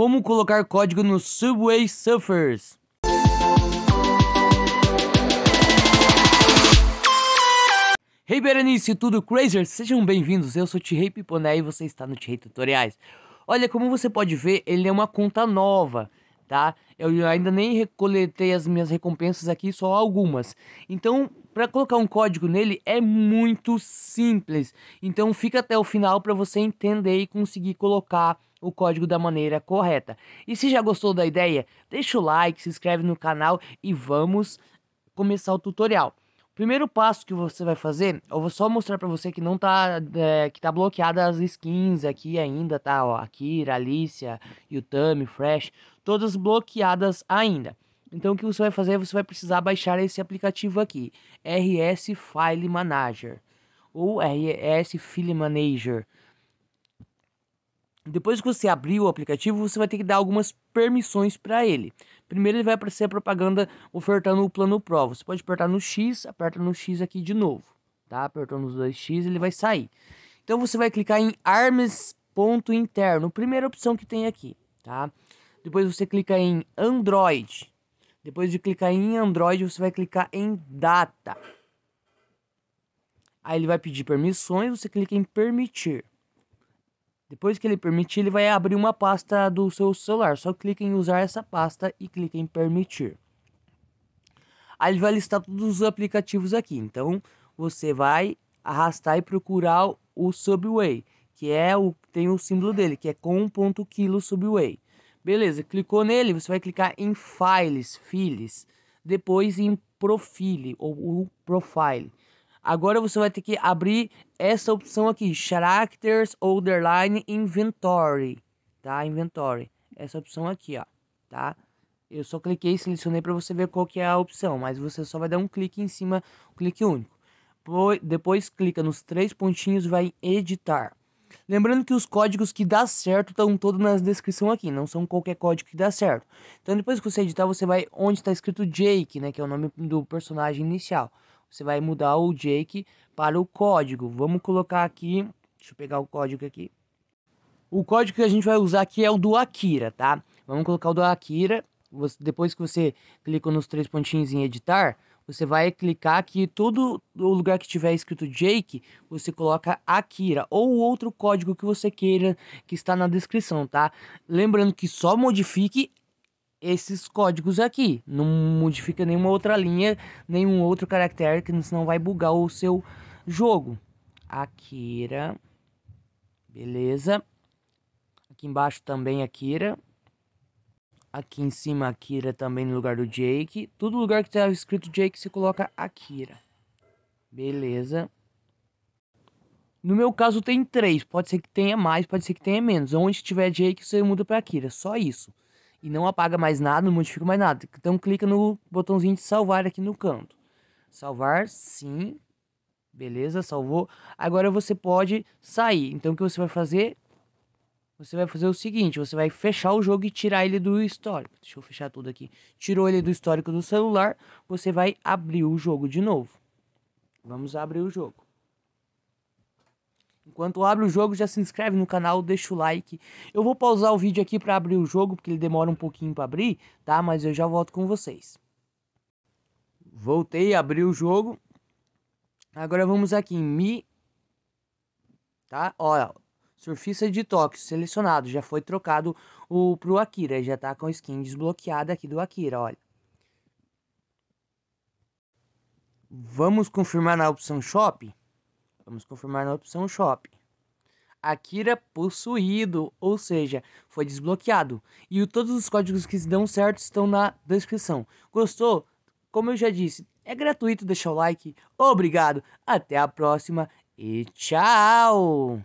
Como colocar código no Subway Surfers. Hey Berenice, tudo crazy? Sejam bem-vindos, eu sou o Tirei Piponé e você está no Tirei Tutoriais. Olha, como você pode ver, ele é uma conta nova, tá? Eu ainda nem recoletei as minhas recompensas aqui, só algumas. Então, para colocar um código nele é muito simples. Então, fica até o final para você entender e conseguir colocar o código da maneira correta. E se já gostou da ideia, deixa o like, se inscreve no canal e vamos começar o tutorial. O primeiro passo que você vai fazer, eu vou só mostrar para você que não tá é, que tá bloqueada as skins aqui ainda, tá, ó, Akira, Alicia, Yutami, Fresh, todas bloqueadas ainda. Então o que você vai fazer, você vai precisar baixar esse aplicativo aqui, RS File Manager ou RS File Manager. Depois que você abrir o aplicativo, você vai ter que dar algumas permissões para ele. Primeiro ele vai aparecer a propaganda ofertando o plano Pro. Você pode apertar no X, aperta no X aqui de novo, tá? Apertando os dois X, ele vai sair. Então você vai clicar em Armes ponto interno, primeira opção que tem aqui, tá? Depois você clica em Android. Depois de clicar em Android, você vai clicar em Data. Aí ele vai pedir permissões, você clica em Permitir. Depois que ele permitir, ele vai abrir uma pasta do seu celular. Só clica em usar essa pasta e clica em permitir. Aí ele vai listar todos os aplicativos aqui. Então você vai arrastar e procurar o Subway, que é o tem o símbolo dele, que é com.kilo Subway. Beleza, clicou nele, você vai clicar em Files, Files, depois em Profile ou Profile. Agora você vai ter que abrir essa opção aqui, Characters Underline Inventory, tá? Inventory, essa opção aqui, ó, tá? Eu só cliquei e selecionei para você ver qual que é a opção, mas você só vai dar um clique em cima, um clique único. Depois clica nos três pontinhos e vai editar. Lembrando que os códigos que dá certo estão todos na descrição aqui, não são qualquer código que dá certo. Então depois que você editar, você vai onde está escrito Jake, né, que é o nome do personagem inicial você vai mudar o Jake para o código. Vamos colocar aqui, deixa eu pegar o código aqui. O código que a gente vai usar aqui é o do Akira, tá? Vamos colocar o do Akira. Você, depois que você clicou nos três pontinhos em editar, você vai clicar aqui, todo o lugar que tiver escrito Jake, você coloca Akira ou outro código que você queira que está na descrição, tá? Lembrando que só modifique esses códigos aqui. Não modifica nenhuma outra linha, nenhum outro caractere, que senão vai bugar o seu jogo. Akira. Beleza. Aqui embaixo também Akira. Aqui em cima Akira também no lugar do Jake. Todo lugar que está escrito Jake se coloca Akira. Beleza. No meu caso tem três, pode ser que tenha mais, pode ser que tenha menos. Onde tiver Jake você muda para Akira, só isso e não apaga mais nada, não modifica mais nada. Então clica no botãozinho de salvar aqui no canto. Salvar, sim. Beleza, salvou. Agora você pode sair. Então o que você vai fazer? Você vai fazer o seguinte, você vai fechar o jogo e tirar ele do histórico. Deixa eu fechar tudo aqui. Tirou ele do histórico do celular, você vai abrir o jogo de novo. Vamos abrir o jogo. Enquanto abre o jogo, já se inscreve no canal, deixa o like. Eu vou pausar o vídeo aqui para abrir o jogo, porque ele demora um pouquinho para abrir, tá? Mas eu já volto com vocês. Voltei, abri o jogo. Agora vamos aqui em Mi. Tá? Olha, surfista de Tóquio selecionado. Já foi trocado o, pro Akira. Já tá com a skin desbloqueada aqui do Akira, olha. Vamos confirmar na opção Shop. Vamos confirmar na opção Shop. Akira possuído, ou seja, foi desbloqueado. E todos os códigos que dão certo estão na descrição. Gostou? Como eu já disse, é gratuito deixar o like. Obrigado, até a próxima e tchau!